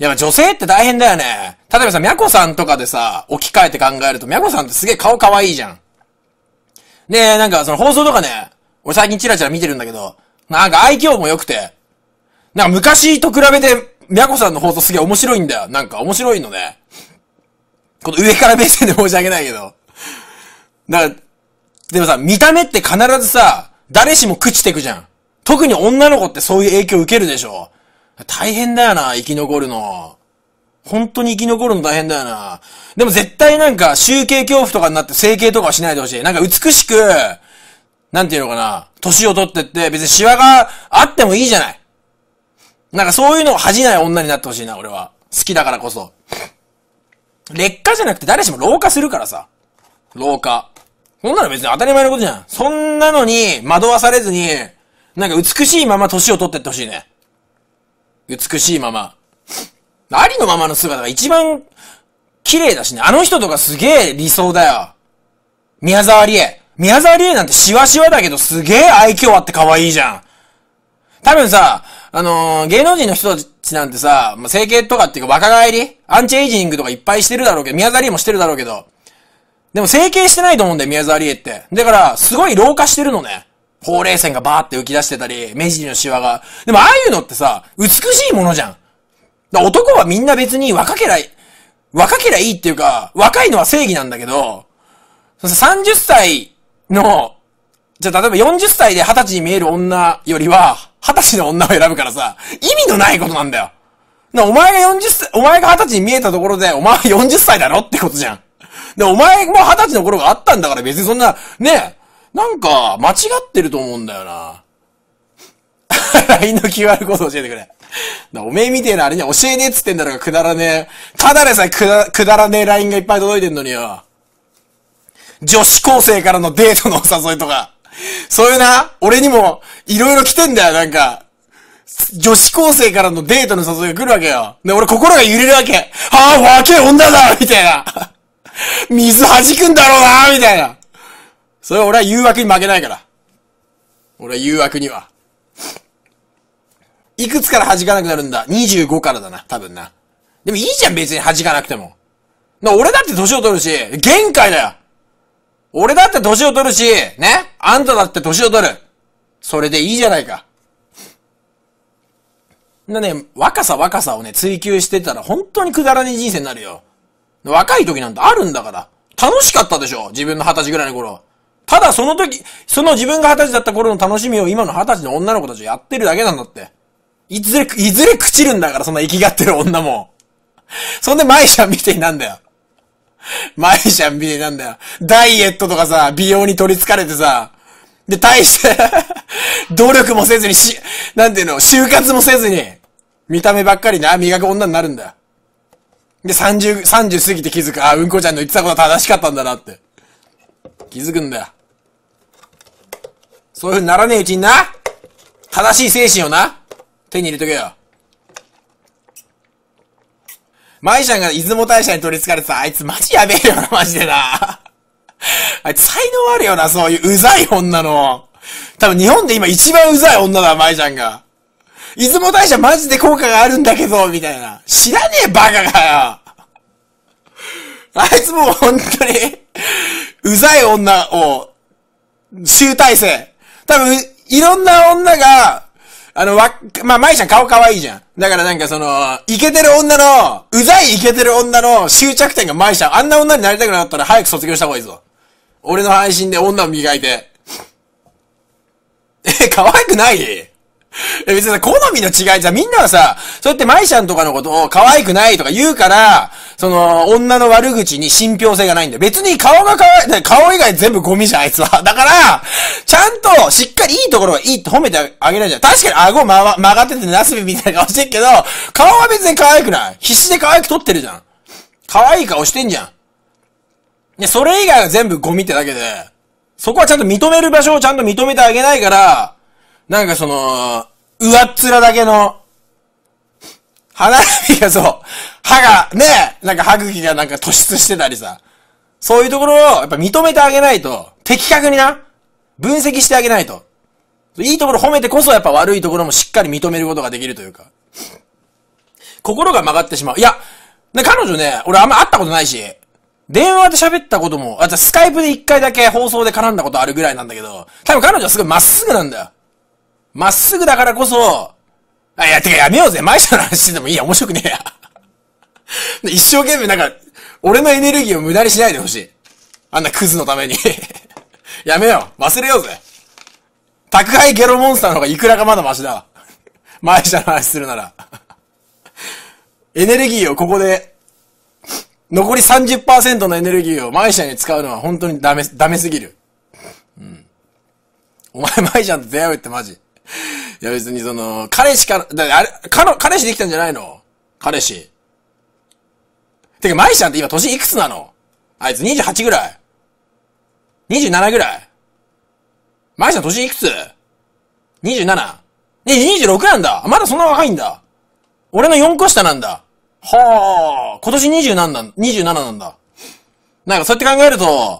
いや、女性って大変だよね。例えばさ、みャこさんとかでさ、置き換えて考えると、みャこさんってすげえ顔可愛いじゃん。で、なんかその放送とかね、俺最近チラチラ見てるんだけど、なんか愛嬌も良くて、なんか昔と比べて、みャこさんの放送すげえ面白いんだよ。なんか面白いのね。この上から目線で申し訳ないけど。だから、でもさ、見た目って必ずさ、誰しも朽ちてくじゃん。特に女の子ってそういう影響受けるでしょ。大変だよな、生き残るの。本当に生き残るの大変だよな。でも絶対なんか、集計恐怖とかになって整形とかはしないでほしい。なんか美しく、なんていうのかな、年を取ってって、別にシワがあってもいいじゃない。なんかそういうのを恥じない女になってほしいな、俺は。好きだからこそ。劣化じゃなくて誰しも老化するからさ。老化。そんなの別に当たり前のことじゃん。そんなのに惑わされずに、なんか美しいまま年を取ってってほしいね。美しいまま。ありのままの姿が一番綺麗だしね。あの人とかすげえ理想だよ。宮沢りえ。宮沢りえなんてシワシワだけどすげえ愛嬌あって可愛いじゃん。多分さ、あのー、芸能人の人たちなんてさ、まあ、整形とかっていうか若返りアンチエイジングとかいっぱいしてるだろうけど、宮沢りえもしてるだろうけど。でも整形してないと思うんだよ、宮沢りえって。だから、すごい老化してるのね。ほうれい線がバーって浮き出してたり、目尻のシワが。でもああいうのってさ、美しいものじゃん。だ男はみんな別に若けりゃ、若けりゃいいっていうか、若いのは正義なんだけど、30歳の、じゃあ例えば40歳で20歳に見える女よりは、20歳の女を選ぶからさ、意味のないことなんだよ。な、お前が40歳、お前が20歳に見えたところで、お前は40歳だろってことじゃん。で、お前も20歳の頃があったんだから別にそんな、ね、なんか、間違ってると思うんだよな。LINE の QR コード教えてくれ。おめえみてえなあれに教えねえっつってんだろがくだらねえ。ただでさえくだくだらねえ LINE がいっぱい届いてんのによ。女子高生からのデートのお誘いとか。そういうな、俺にも、いろいろ来てんだよ、なんか。女子高生からのデートの誘いが来るわけよ。で、俺心が揺れるわけ。ああ、若え女だみたいな。水弾くんだろうなみたいな。それは俺は誘惑に負けないから。俺は誘惑には。いくつから弾かなくなるんだ ?25 からだな、多分な。でもいいじゃん、別に弾かなくても。だ俺だって年を取るし、限界だよ俺だって年を取るし、ねあんただって年を取る。それでいいじゃないか。なね、若さ若さをね、追求してたら本当にくだらねえ人生になるよ。若い時なんてあるんだから。楽しかったでしょ自分の二十歳ぐらいの頃。ただその時、その自分が二十歳だった頃の楽しみを今の二十歳の女の子たちはやってるだけなんだって。いずれ、いずれ朽ちるんだから、そんな生きがってる女も。そんで、マイシャンみたいになんだよ。マイシャンみたいになんだよ。ダイエットとかさ、美容に取り憑かれてさ、で、大して 努力もせずにし、なんていうの、就活もせずに、見た目ばっかりな、磨く女になるんだよ。で、30、30過ぎて気づく、あ、うんこちゃんの言ってたことは正しかったんだなって。気づくんだよ。そういう風にならねえうちにな、正しい精神をな、手に入れとけよ。マイちゃんが出雲大社に取り憑かれてさ、あいつマジやべえよな、マジでな。あいつ才能あるよな、そういううざい女の。多分日本で今一番うざい女だ、マイちゃんが。出雲大社マジで効果があるんだけど、みたいな。知らねえ、バカがよ。あいつも本当にうざい女を、集大成。多分、いろんな女が、あの、わ、まあ、舞ちゃん顔可愛いじゃん。だからなんかその、イケてる女の、うざいイケてる女の終着点が舞ちゃん。あんな女になりたくなかったら早く卒業した方がいいぞ。俺の配信で女を磨いて。え、可愛くないえ、別にさ、好みの違いさ、みんなはさ、そうやって舞ちゃんとかのことを可愛くないとか言うから、その、女の悪口に信憑性がないんだよ。別に顔が可愛い、顔以外全部ゴミじゃん、あいつは。だから、ちゃんと、しっかりいいところはいいって褒めてあげないじゃん。確かに顎、ま、曲がっててナスビみたいな顔してるけど、顔は別に可愛くない必死で可愛く撮ってるじゃん。可愛い顔してんじゃん。で、それ以外は全部ゴミってだけで、そこはちゃんと認める場所をちゃんと認めてあげないから、なんかその、上っ面だけの、歯並がそう、歯が、ね、なんか歯茎がなんか突出してたりさ、そういうところをやっぱ認めてあげないと、的確にな、分析してあげないと。いいところ褒めてこそやっぱ悪いところもしっかり認めることができるというか。心が曲がってしまう。いや、彼女ね、俺あんま会ったことないし、電話で喋ったことも、あとスカイプで一回だけ放送で絡んだことあるぐらいなんだけど、多分彼女はすごいまっすぐなんだよ。まっすぐだからこそ、あ、いや、てかやめようぜ。毎週の話しててもいいや、面白くねえや。一生懸命なんか、俺のエネルギーを無駄にしないでほしい。あんなクズのためにやめよう。忘れようぜ。宅配ゲロモンスターの方がいくらかまだマシだわ。前者の話するなら。エネルギーをここで、残り30%のエネルギーを前者に使うのは本当にダメ、ダメすぎる。うん。お前前者と出会うってマジ。いや別にその、彼氏から、だあれ、彼、彼氏できたんじゃないの彼氏。てか、イシャンって今年いくつなのあいつ28ぐらい。27ぐらいマイさん年いくつ ?27。え、26なんだまだそんな若いんだ俺の4個下なんだはあ、今年27なんだ、27なんだ。なんかそうやって考えると、